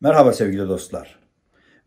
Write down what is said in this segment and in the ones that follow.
Merhaba sevgili dostlar.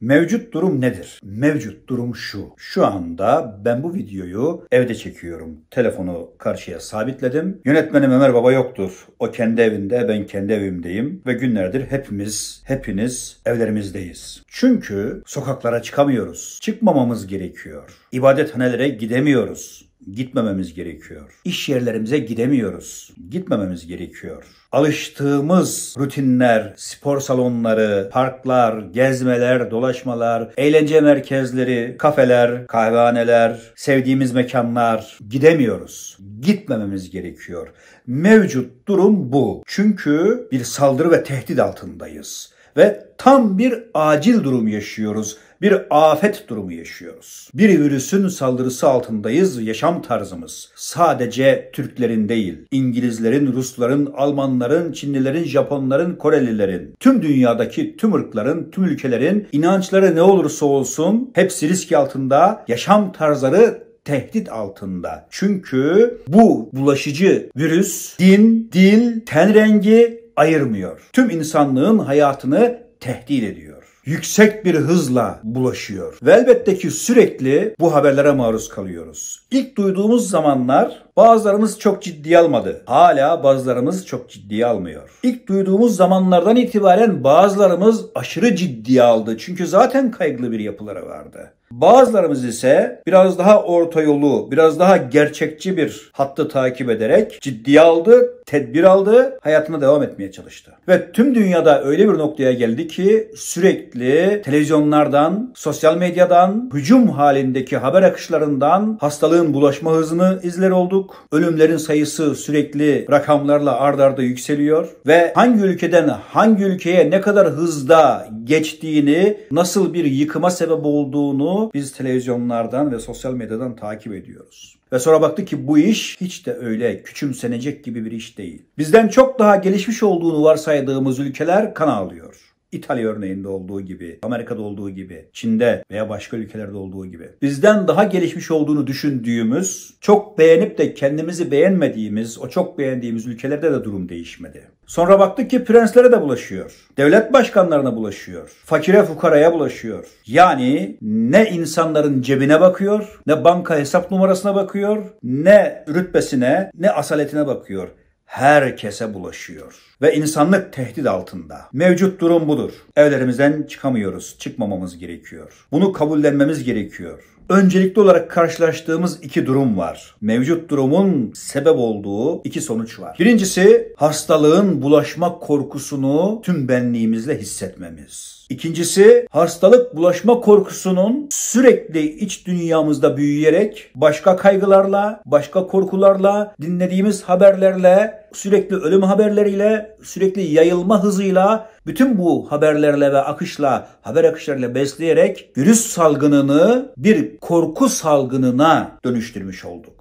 Mevcut durum nedir? Mevcut durum şu. Şu anda ben bu videoyu evde çekiyorum. Telefonu karşıya sabitledim. Yönetmenim Ömer Baba yoktur. O kendi evinde, ben kendi evimdeyim. Ve günlerdir hepimiz, hepiniz evlerimizdeyiz. Çünkü sokaklara çıkamıyoruz. Çıkmamamız gerekiyor. İbadethanelere gidemiyoruz gitmememiz gerekiyor. İş yerlerimize gidemiyoruz. Gitmememiz gerekiyor. Alıştığımız rutinler, spor salonları, parklar, gezmeler, dolaşmalar, eğlence merkezleri, kafeler, kahvehaneler, sevdiğimiz mekanlar gidemiyoruz. Gitmememiz gerekiyor. Mevcut durum bu. Çünkü bir saldırı ve tehdit altındayız ve tam bir acil durum yaşıyoruz bir afet durumu yaşıyoruz. Bir virüsün saldırısı altındayız. Yaşam tarzımız sadece Türklerin değil, İngilizlerin, Rusların, Almanların, Çinlilerin, Japonların, Korelilerin, tüm dünyadaki tüm ırkların, tüm ülkelerin inançları ne olursa olsun hepsi risk altında. Yaşam tarzları tehdit altında. Çünkü bu bulaşıcı virüs din, dil, ten rengi ayırmıyor. Tüm insanlığın hayatını tehdit ediyor yüksek bir hızla bulaşıyor. Ve elbette ki sürekli bu haberlere maruz kalıyoruz. İlk duyduğumuz zamanlar bazılarımız çok ciddiye almadı. Hala bazılarımız çok ciddiye almıyor. İlk duyduğumuz zamanlardan itibaren bazılarımız aşırı ciddiye aldı. Çünkü zaten kaygılı bir yapıları vardı. Bazılarımız ise biraz daha orta yolu, biraz daha gerçekçi bir hattı takip ederek ciddiye aldı, tedbir aldı, hayatına devam etmeye çalıştı. Ve tüm dünyada öyle bir noktaya geldi ki sürekli televizyonlardan, sosyal medyadan, hücum halindeki haber akışlarından hastalığın bulaşma hızını izler olduk. Ölümlerin sayısı sürekli rakamlarla ard arda yükseliyor ve hangi ülkeden hangi ülkeye ne kadar hızda geçtiğini, nasıl bir yıkıma sebep olduğunu biz televizyonlardan ve sosyal medyadan takip ediyoruz. Ve sonra baktı ki bu iş hiç de öyle küçümsenecek gibi bir iş değil. Bizden çok daha gelişmiş olduğunu varsaydığımız ülkeler kan ağlıyor. İtalya örneğinde olduğu gibi, Amerika'da olduğu gibi, Çin'de veya başka ülkelerde olduğu gibi bizden daha gelişmiş olduğunu düşündüğümüz, çok beğenip de kendimizi beğenmediğimiz, o çok beğendiğimiz ülkelerde de durum değişmedi. Sonra baktık ki prenslere de bulaşıyor. Devlet başkanlarına bulaşıyor. Fakire fukaraya bulaşıyor. Yani ne insanların cebine bakıyor, ne banka hesap numarasına bakıyor, ne rütbesine, ne asaletine bakıyor herkese bulaşıyor ve insanlık tehdit altında. Mevcut durum budur. Evlerimizden çıkamıyoruz, çıkmamamız gerekiyor. Bunu kabullenmemiz gerekiyor. Öncelikli olarak karşılaştığımız iki durum var. Mevcut durumun sebep olduğu iki sonuç var. Birincisi hastalığın bulaşma korkusunu tüm benliğimizle hissetmemiz. İkincisi hastalık bulaşma korkusunun sürekli iç dünyamızda büyüyerek başka kaygılarla, başka korkularla, dinlediğimiz haberlerle sürekli ölüm haberleriyle, sürekli yayılma hızıyla, bütün bu haberlerle ve akışla, haber akışlarıyla besleyerek virüs salgınını bir korku salgınına dönüştürmüş olduk.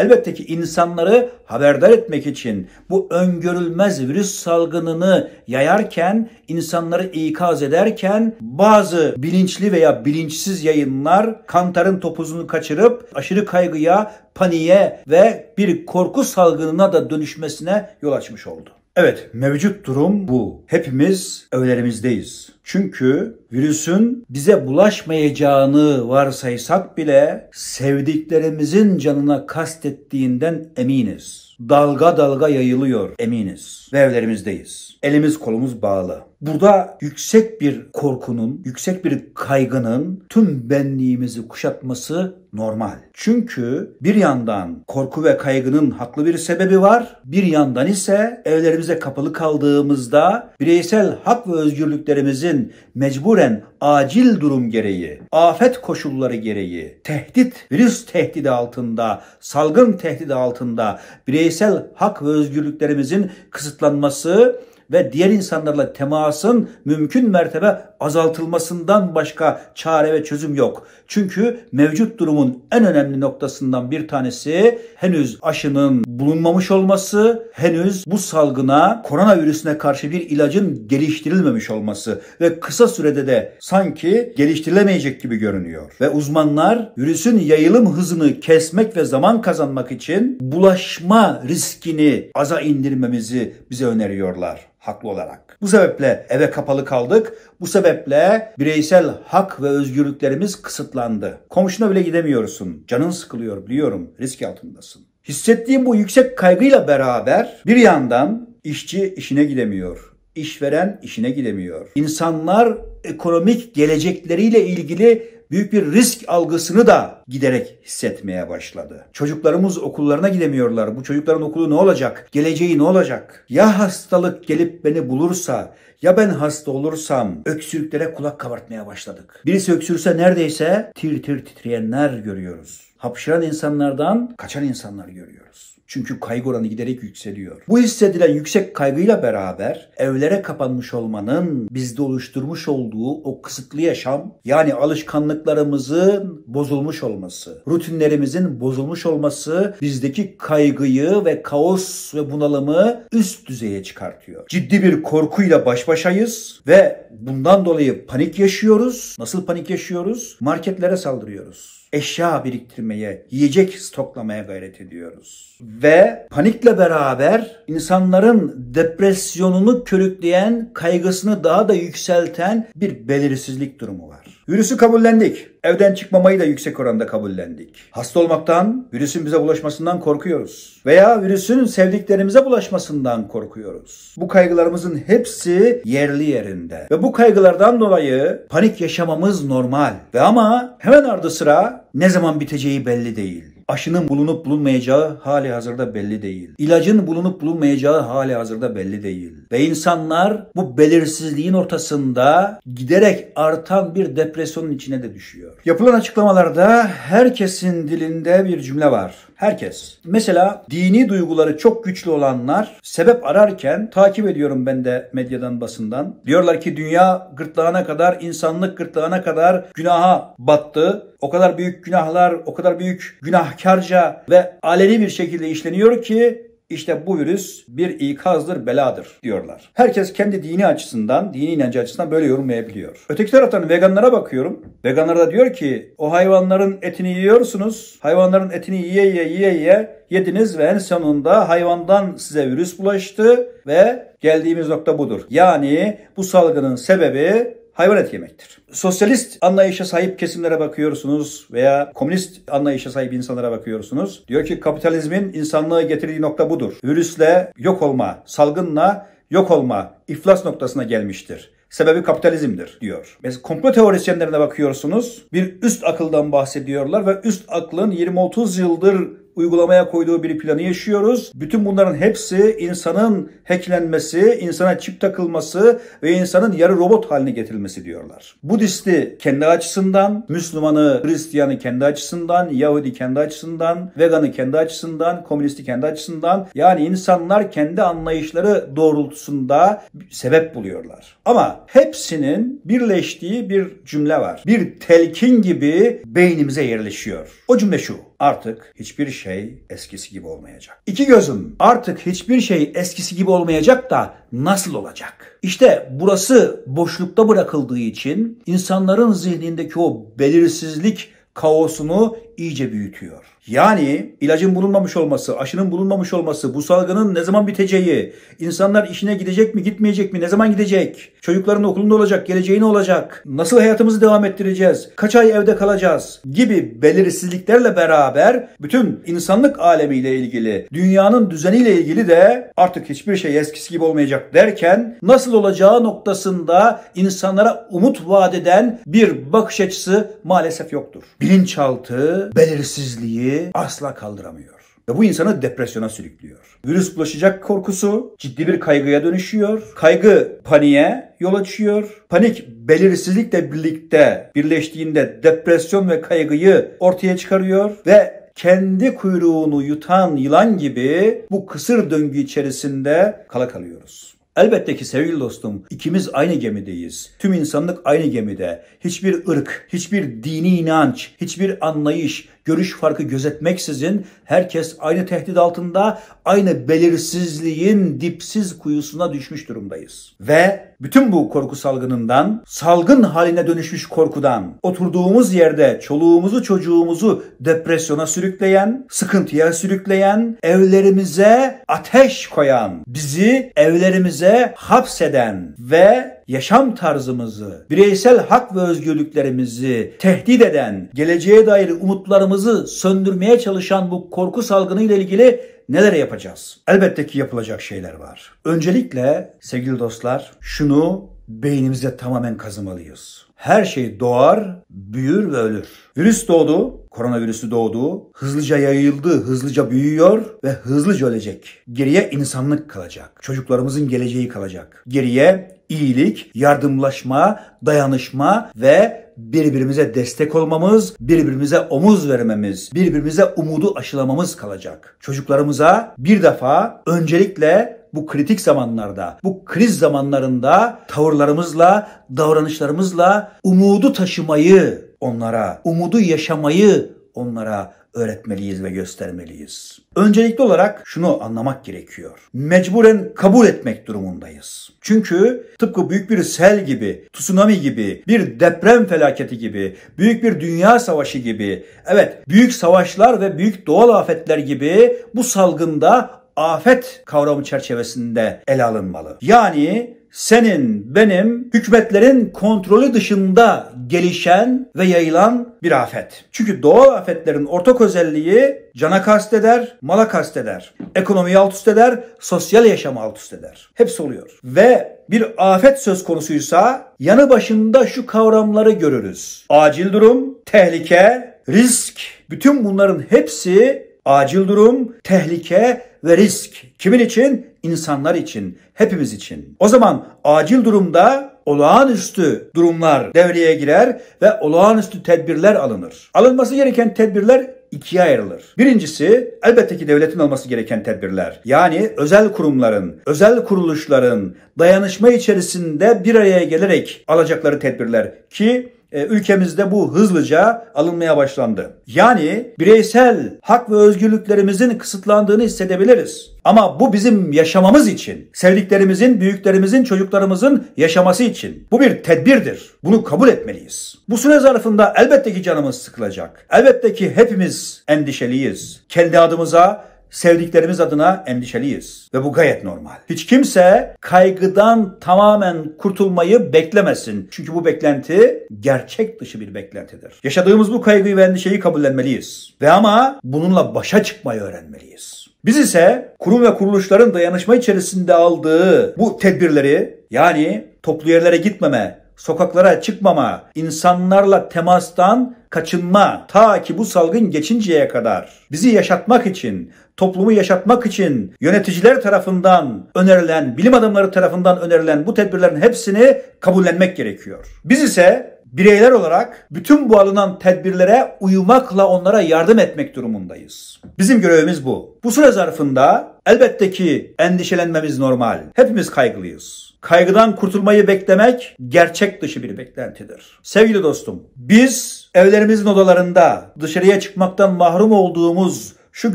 Elbette ki insanları haberdar etmek için bu öngörülmez virüs salgınını yayarken, insanları ikaz ederken bazı bilinçli veya bilinçsiz yayınlar kantarın topuzunu kaçırıp aşırı kaygıya, paniğe ve bir korku salgınına da dönüşmesine yol açmış oldu. Evet, mevcut durum bu. Hepimiz evlerimizdeyiz. Çünkü virüsün bize bulaşmayacağını varsaysak bile sevdiklerimizin canına kastettiğinden eminiz. Dalga dalga yayılıyor eminiz. Ve evlerimizdeyiz. Elimiz kolumuz bağlı. Burada yüksek bir korkunun, yüksek bir kaygının tüm benliğimizi kuşatması normal. Çünkü bir yandan korku ve kaygının haklı bir sebebi var. Bir yandan ise evlerimize kapalı kaldığımızda bireysel hak ve özgürlüklerimizin mecburen acil durum gereği, afet koşulları gereği, tehdit, virüs tehdidi altında, salgın tehdidi altında bireysel hak ve özgürlüklerimizin kısıtlanması ve diğer insanlarla temasın mümkün mertebe azaltılmasından başka çare ve çözüm yok. Çünkü mevcut durumun en önemli noktasından bir tanesi henüz aşının bulunmamış olması, henüz bu salgına, koronavirüsüne karşı bir ilacın geliştirilmemiş olması ve kısa sürede de sanki geliştirilemeyecek gibi görünüyor. Ve uzmanlar virüsün yayılım hızını kesmek ve zaman kazanmak için bulaşma riskini aza indirmemizi bize öneriyorlar haklı olarak. Bu sebeple eve kapalı kaldık. Bu sebeple bireysel hak ve özgürlüklerimiz kısıtlandı. Komşuna bile gidemiyorsun. Canın sıkılıyor biliyorum. Risk altındasın. Hissettiğim bu yüksek kaygıyla beraber bir yandan işçi işine gidemiyor. İşveren işine gidemiyor. İnsanlar ekonomik gelecekleriyle ilgili büyük bir risk algısını da giderek hissetmeye başladı. Çocuklarımız okullarına gidemiyorlar. Bu çocukların okulu ne olacak? Geleceği ne olacak? Ya hastalık gelip beni bulursa, ya ben hasta olursam öksürüklere kulak kabartmaya başladık. Birisi öksürse neredeyse tir tir titreyenler görüyoruz. Hapşıran insanlardan kaçan insanlar görüyoruz. Çünkü kaygı oranı giderek yükseliyor. Bu hissedilen yüksek kaygıyla beraber evlere kapanmış olmanın bizde oluşturmuş olduğu o kısıtlı yaşam yani alışkanlıklarımızın bozulmuş olması, rutinlerimizin bozulmuş olması bizdeki kaygıyı ve kaos ve bunalımı üst düzeye çıkartıyor. Ciddi bir korkuyla baş başayız ve bundan dolayı panik yaşıyoruz. Nasıl panik yaşıyoruz? Marketlere saldırıyoruz eşya biriktirmeye, yiyecek stoklamaya gayret ediyoruz. Ve panikle beraber insanların depresyonunu körükleyen, kaygısını daha da yükselten bir belirsizlik durumu var. Virüsü kabullendik. Evden çıkmamayı da yüksek oranda kabullendik. Hasta olmaktan, virüsün bize bulaşmasından korkuyoruz. Veya virüsün sevdiklerimize bulaşmasından korkuyoruz. Bu kaygılarımızın hepsi yerli yerinde. Ve bu kaygılardan dolayı panik yaşamamız normal. Ve ama hemen ardı sıra ne zaman biteceği belli değil. Aşının bulunup bulunmayacağı hali hazırda belli değil. İlacın bulunup bulunmayacağı hali hazırda belli değil. Ve insanlar bu belirsizliğin ortasında giderek artan bir depresyonun içine de düşüyor. Yapılan açıklamalarda herkesin dilinde bir cümle var. Herkes. Mesela dini duyguları çok güçlü olanlar sebep ararken takip ediyorum ben de medyadan basından. Diyorlar ki dünya gırtlağına kadar, insanlık gırtlağına kadar günaha battı. O kadar büyük günahlar, o kadar büyük günah kahkarca ve aleni bir şekilde işleniyor ki işte bu virüs bir ikazdır, beladır diyorlar. Herkes kendi dini açısından, dini inancı açısından böyle yorumlayabiliyor. Öteki taraftan veganlara bakıyorum. Veganlar da diyor ki o hayvanların etini yiyorsunuz. Hayvanların etini yiye yiye yiye yiye yediniz ve en sonunda hayvandan size virüs bulaştı ve geldiğimiz nokta budur. Yani bu salgının sebebi hayvan eti yemektir. Sosyalist anlayışa sahip kesimlere bakıyorsunuz veya komünist anlayışa sahip insanlara bakıyorsunuz. Diyor ki kapitalizmin insanlığı getirdiği nokta budur. Virüsle yok olma, salgınla yok olma, iflas noktasına gelmiştir sebebi kapitalizmdir diyor. Mesela komplo teorisyenlerine bakıyorsunuz. Bir üst akıldan bahsediyorlar ve üst aklın 20-30 yıldır uygulamaya koyduğu bir planı yaşıyoruz. Bütün bunların hepsi insanın hacklenmesi, insana çip takılması ve insanın yarı robot haline getirilmesi diyorlar. Budisti kendi açısından, Müslümanı, Hristiyanı kendi açısından, Yahudi kendi açısından, Veganı kendi açısından, Komünisti kendi açısından yani insanlar kendi anlayışları doğrultusunda sebep buluyorlar. Ama hepsinin birleştiği bir cümle var. Bir telkin gibi beynimize yerleşiyor. O cümle şu. Artık hiçbir şey eskisi gibi olmayacak. İki gözüm artık hiçbir şey eskisi gibi olmayacak da nasıl olacak? İşte burası boşlukta bırakıldığı için insanların zihnindeki o belirsizlik kaosunu iyice büyütüyor. Yani ilacın bulunmamış olması, aşının bulunmamış olması, bu salgının ne zaman biteceği, insanlar işine gidecek mi, gitmeyecek mi, ne zaman gidecek, çocukların okulunda olacak, geleceği ne olacak, nasıl hayatımızı devam ettireceğiz, kaç ay evde kalacağız gibi belirsizliklerle beraber bütün insanlık alemiyle ilgili, dünyanın düzeniyle ilgili de artık hiçbir şey eskisi gibi olmayacak derken nasıl olacağı noktasında insanlara umut vaat eden bir bakış açısı maalesef yoktur. Bilinçaltı belirsizliği asla kaldıramıyor. Ve bu insanı depresyona sürüklüyor. Virüs bulaşacak korkusu ciddi bir kaygıya dönüşüyor. Kaygı paniğe yol açıyor. Panik belirsizlikle birlikte birleştiğinde depresyon ve kaygıyı ortaya çıkarıyor ve kendi kuyruğunu yutan yılan gibi bu kısır döngü içerisinde kala kalıyoruz. Elbette ki sevgili dostum ikimiz aynı gemideyiz. Tüm insanlık aynı gemide. Hiçbir ırk, hiçbir dini inanç, hiçbir anlayış, görüş farkı gözetmeksizin herkes aynı tehdit altında, aynı belirsizliğin dipsiz kuyusuna düşmüş durumdayız. Ve bütün bu korku salgınından, salgın haline dönüşmüş korkudan, oturduğumuz yerde çoluğumuzu çocuğumuzu depresyona sürükleyen, sıkıntıya sürükleyen, evlerimize ateş koyan, bizi evlerimize hapseden ve yaşam tarzımızı, bireysel hak ve özgürlüklerimizi tehdit eden, geleceğe dair umutlarımızı söndürmeye çalışan bu korku salgını ile ilgili neler yapacağız? Elbette ki yapılacak şeyler var. Öncelikle sevgili dostlar şunu beynimize tamamen kazımalıyız. Her şey doğar, büyür ve ölür. Virüs doğdu, koronavirüsü doğdu, hızlıca yayıldı, hızlıca büyüyor ve hızlıca ölecek. Geriye insanlık kalacak. Çocuklarımızın geleceği kalacak. Geriye iyilik, yardımlaşma, dayanışma ve birbirimize destek olmamız, birbirimize omuz vermemiz, birbirimize umudu aşılamamız kalacak. Çocuklarımıza bir defa öncelikle bu kritik zamanlarda, bu kriz zamanlarında tavırlarımızla, davranışlarımızla umudu taşımayı onlara, umudu yaşamayı onlara öğretmeliyiz ve göstermeliyiz. Öncelikli olarak şunu anlamak gerekiyor. Mecburen kabul etmek durumundayız. Çünkü tıpkı büyük bir sel gibi, tsunami gibi, bir deprem felaketi gibi, büyük bir dünya savaşı gibi, evet büyük savaşlar ve büyük doğal afetler gibi bu salgında afet kavramı çerçevesinde ele alınmalı. Yani senin, benim hükümetlerin kontrolü dışında gelişen ve yayılan bir afet. Çünkü doğal afetlerin ortak özelliği cana kasteder, mala kasteder, ekonomiyi alt üst eder, sosyal yaşamı alt üst eder. Hepsi oluyor. Ve bir afet söz konusuysa yanı başında şu kavramları görürüz. Acil durum, tehlike, risk, bütün bunların hepsi Acil durum, tehlike ve risk. Kimin için? İnsanlar için, hepimiz için. O zaman acil durumda olağanüstü durumlar devreye girer ve olağanüstü tedbirler alınır. Alınması gereken tedbirler ikiye ayrılır. Birincisi elbette ki devletin alması gereken tedbirler. Yani özel kurumların, özel kuruluşların dayanışma içerisinde bir araya gelerek alacakları tedbirler ki e, ülkemizde bu hızlıca alınmaya başlandı. Yani bireysel hak ve özgürlüklerimizin kısıtlandığını hissedebiliriz. Ama bu bizim yaşamamız için, sevdiklerimizin, büyüklerimizin, çocuklarımızın yaşaması için. Bu bir tedbirdir. Bunu kabul etmeliyiz. Bu süre zarfında elbette ki canımız sıkılacak. Elbette ki hepimiz endişeliyiz. Kendi adımıza sevdiklerimiz adına endişeliyiz ve bu gayet normal. Hiç kimse kaygıdan tamamen kurtulmayı beklemesin. Çünkü bu beklenti gerçek dışı bir beklentidir. Yaşadığımız bu kaygıyı ve endişeyi kabullenmeliyiz ve ama bununla başa çıkmayı öğrenmeliyiz. Biz ise kurum ve kuruluşların dayanışma içerisinde aldığı bu tedbirleri yani toplu yerlere gitmeme, sokaklara çıkmama, insanlarla temastan kaçınma ta ki bu salgın geçinceye kadar bizi yaşatmak için, toplumu yaşatmak için yöneticiler tarafından önerilen, bilim adamları tarafından önerilen bu tedbirlerin hepsini kabullenmek gerekiyor. Biz ise bireyler olarak bütün bu alınan tedbirlere uyumakla onlara yardım etmek durumundayız. Bizim görevimiz bu. Bu süre zarfında elbette ki endişelenmemiz normal. Hepimiz kaygılıyız. Kaygıdan kurtulmayı beklemek gerçek dışı bir beklentidir. Sevgili dostum, biz evlerimizin odalarında dışarıya çıkmaktan mahrum olduğumuz şu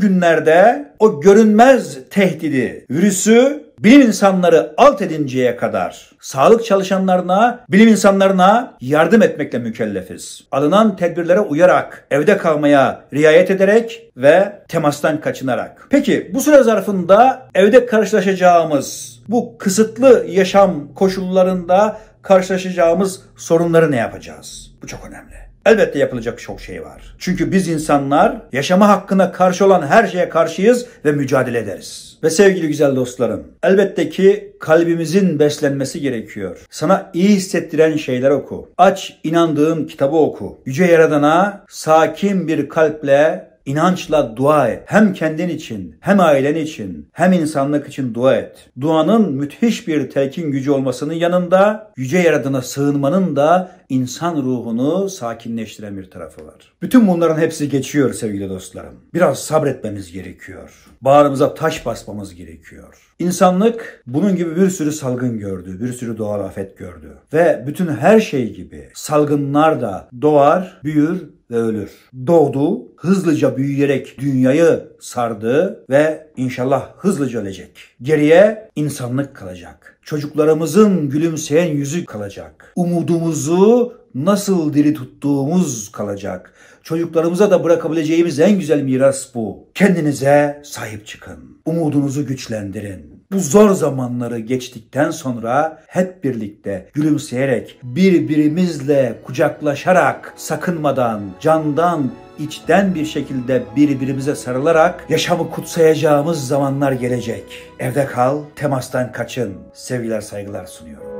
günlerde o görünmez tehdidi, virüsü bilim insanları alt edinceye kadar sağlık çalışanlarına, bilim insanlarına yardım etmekle mükellefiz. Alınan tedbirlere uyarak, evde kalmaya riayet ederek ve temastan kaçınarak. Peki bu süre zarfında evde karşılaşacağımız bu kısıtlı yaşam koşullarında karşılaşacağımız sorunları ne yapacağız? Bu çok önemli. Elbette yapılacak çok şey var. Çünkü biz insanlar yaşama hakkına karşı olan her şeye karşıyız ve mücadele ederiz. Ve sevgili güzel dostlarım, elbette ki kalbimizin beslenmesi gerekiyor. Sana iyi hissettiren şeyler oku. Aç inandığın kitabı oku. Yüce Yaradan'a sakin bir kalple İnançla dua et. Hem kendin için, hem ailen için, hem insanlık için dua et. Duanın müthiş bir telkin gücü olmasının yanında yüce yaradına sığınmanın da insan ruhunu sakinleştiren bir tarafı var. Bütün bunların hepsi geçiyor sevgili dostlarım. Biraz sabretmemiz gerekiyor. Bağrımıza taş basmamız gerekiyor. İnsanlık bunun gibi bir sürü salgın gördü, bir sürü doğal afet gördü. Ve bütün her şey gibi salgınlar da doğar, büyür ve ölür. Doğdu, hızlıca büyüyerek dünyayı sardı ve inşallah hızlıca ölecek. Geriye insanlık kalacak. Çocuklarımızın gülümseyen yüzü kalacak. Umudumuzu nasıl diri tuttuğumuz kalacak. Çocuklarımıza da bırakabileceğimiz en güzel miras bu. Kendinize sahip çıkın. Umudunuzu güçlendirin. Bu zor zamanları geçtikten sonra hep birlikte gülümseyerek, birbirimizle kucaklaşarak, sakınmadan, candan, içten bir şekilde birbirimize sarılarak yaşamı kutsayacağımız zamanlar gelecek. Evde kal, temastan kaçın. Sevgiler, saygılar sunuyorum.